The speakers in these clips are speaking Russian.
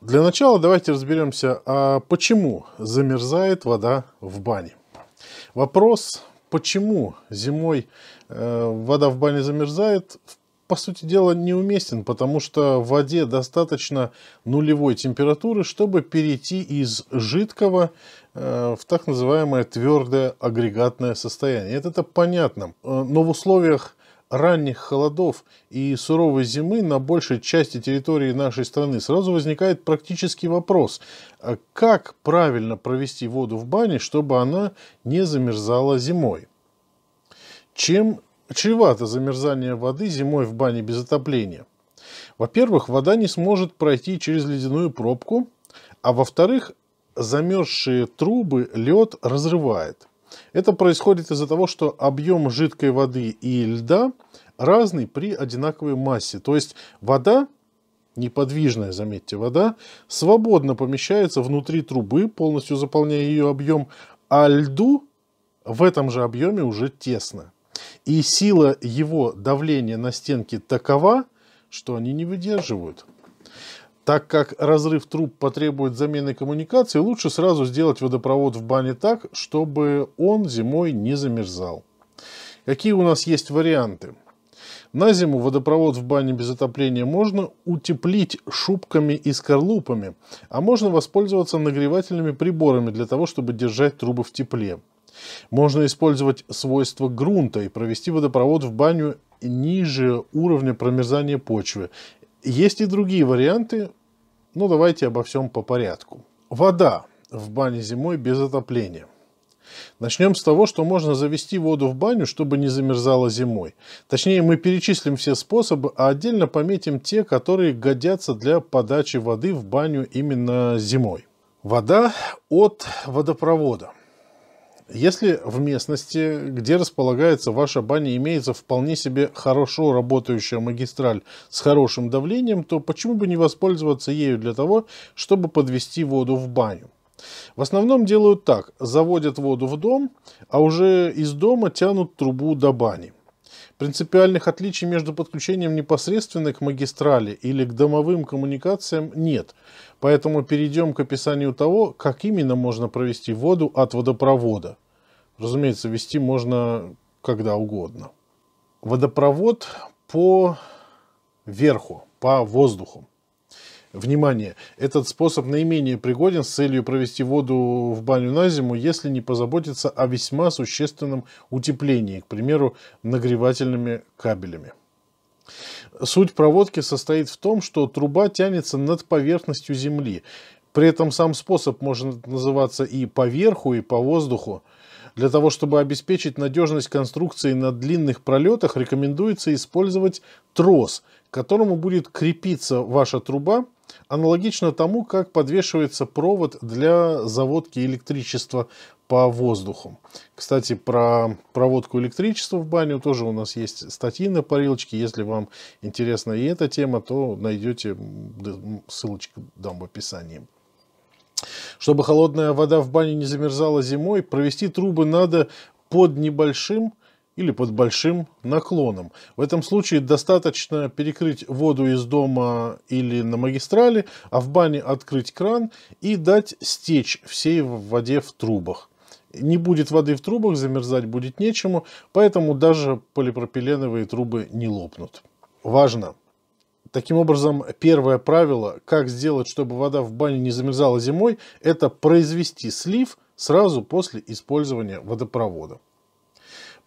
Для начала давайте разберемся, а почему замерзает вода в бане. Вопрос, почему зимой э, вода в бане замерзает, по сути дела неуместен, потому что в воде достаточно нулевой температуры, чтобы перейти из жидкого э, в так называемое твердое агрегатное состояние. Это, это понятно, э, но в условиях ранних холодов и суровой зимы на большей части территории нашей страны, сразу возникает практический вопрос, а как правильно провести воду в бане, чтобы она не замерзала зимой? Чем чревато замерзание воды зимой в бане без отопления? Во-первых, вода не сможет пройти через ледяную пробку, а во-вторых, замерзшие трубы лед разрывает. Это происходит из-за того, что объем жидкой воды и льда разный при одинаковой массе. То есть вода, неподвижная, заметьте, вода, свободно помещается внутри трубы, полностью заполняя ее объем, а льду в этом же объеме уже тесно. И сила его давления на стенки такова, что они не выдерживают. Так как разрыв труб потребует замены коммуникации, лучше сразу сделать водопровод в бане так, чтобы он зимой не замерзал. Какие у нас есть варианты? На зиму водопровод в бане без отопления можно утеплить шубками и скорлупами, а можно воспользоваться нагревательными приборами для того, чтобы держать трубы в тепле. Можно использовать свойства грунта и провести водопровод в баню ниже уровня промерзания почвы. Есть и другие варианты, но ну, давайте обо всем по порядку. Вода в бане зимой без отопления. Начнем с того, что можно завести воду в баню, чтобы не замерзала зимой. Точнее, мы перечислим все способы, а отдельно пометим те, которые годятся для подачи воды в баню именно зимой. Вода от водопровода. Если в местности, где располагается ваша баня, имеется вполне себе хорошо работающая магистраль с хорошим давлением, то почему бы не воспользоваться ею для того, чтобы подвести воду в баню? В основном делают так, заводят воду в дом, а уже из дома тянут трубу до бани. Принципиальных отличий между подключением непосредственно к магистрали или к домовым коммуникациям нет, поэтому перейдем к описанию того, как именно можно провести воду от водопровода. Разумеется, вести можно когда угодно. Водопровод по верху, по воздуху. Внимание! Этот способ наименее пригоден с целью провести воду в баню на зиму, если не позаботиться о весьма существенном утеплении, к примеру, нагревательными кабелями. Суть проводки состоит в том, что труба тянется над поверхностью земли. При этом сам способ может называться и по верху, и по воздуху. Для того, чтобы обеспечить надежность конструкции на длинных пролетах, рекомендуется использовать трос, к которому будет крепиться ваша труба – аналогично тому, как подвешивается провод для заводки электричества по воздуху. Кстати, про проводку электричества в баню тоже у нас есть статьи на парилочке. Если вам интересна и эта тема, то найдете ссылочку дам в описании. Чтобы холодная вода в бане не замерзала зимой, провести трубы надо под небольшим или под большим наклоном. В этом случае достаточно перекрыть воду из дома или на магистрали, а в бане открыть кран и дать стечь всей воде в трубах. Не будет воды в трубах, замерзать будет нечему, поэтому даже полипропиленовые трубы не лопнут. Важно! Таким образом, первое правило, как сделать, чтобы вода в бане не замерзала зимой, это произвести слив сразу после использования водопровода.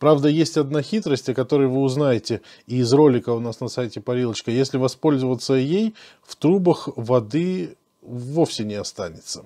Правда, есть одна хитрость, о которой вы узнаете и из ролика у нас на сайте Парилочка. Если воспользоваться ей, в трубах воды вовсе не останется.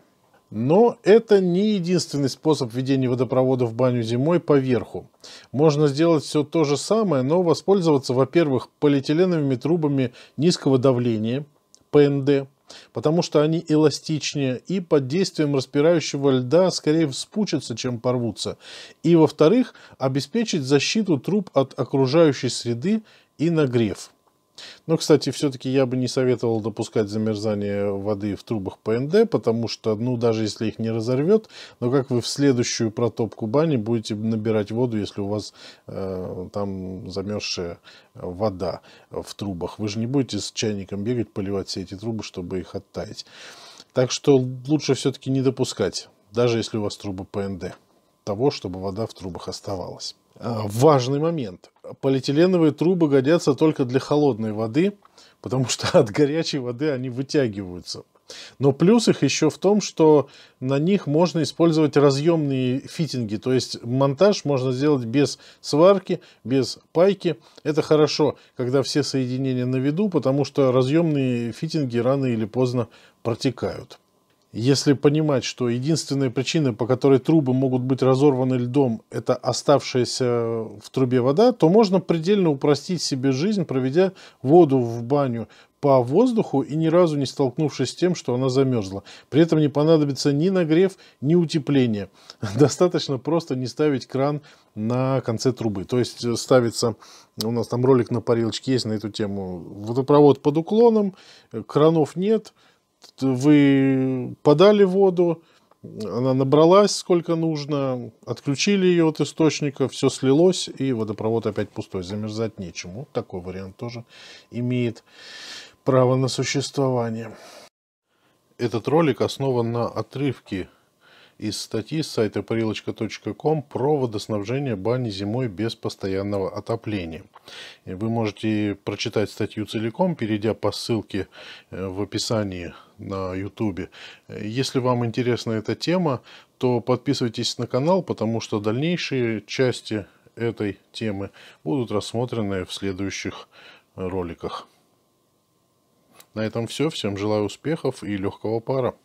Но это не единственный способ ведения водопровода в баню зимой по верху. Можно сделать все то же самое, но воспользоваться, во-первых, полиэтиленовыми трубами низкого давления, ПНД, потому что они эластичнее и под действием распирающего льда скорее вспучатся, чем порвутся, и, во-вторых, обеспечить защиту труб от окружающей среды и нагрев. Но, ну, кстати, все-таки я бы не советовал допускать замерзание воды в трубах ПНД, потому что, ну, даже если их не разорвет, но как вы в следующую протопку бани будете набирать воду, если у вас э, там замерзшая вода в трубах? Вы же не будете с чайником бегать, поливать все эти трубы, чтобы их оттаять. Так что лучше все-таки не допускать, даже если у вас трубы ПНД, того, чтобы вода в трубах оставалась. А, важный момент полиэтиленовые трубы годятся только для холодной воды, потому что от горячей воды они вытягиваются. Но плюс их еще в том, что на них можно использовать разъемные фитинги, то есть монтаж можно сделать без сварки, без пайки. Это хорошо, когда все соединения на виду, потому что разъемные фитинги рано или поздно протекают. Если понимать, что единственная причина, по которой трубы могут быть разорваны льдом, это оставшаяся в трубе вода, то можно предельно упростить себе жизнь, проведя воду в баню по воздуху и ни разу не столкнувшись с тем, что она замерзла. При этом не понадобится ни нагрев, ни утепление. Достаточно просто не ставить кран на конце трубы. То есть э, ставится, у нас там ролик на парилочке есть на эту тему, водопровод под уклоном, э, кранов нет, вы подали воду, она набралась сколько нужно, отключили ее от источника, все слилось, и водопровод опять пустой, замерзать нечему. Вот такой вариант тоже имеет право на существование. Этот ролик основан на отрывке из статьи с сайта парилочка.ком про водоснабжение бани зимой без постоянного отопления. Вы можете прочитать статью целиком, перейдя по ссылке э, в описании на YouTube. Если вам интересна эта тема, то подписывайтесь на канал, потому что дальнейшие части этой темы будут рассмотрены в следующих роликах. На этом все. Всем желаю успехов и легкого пара.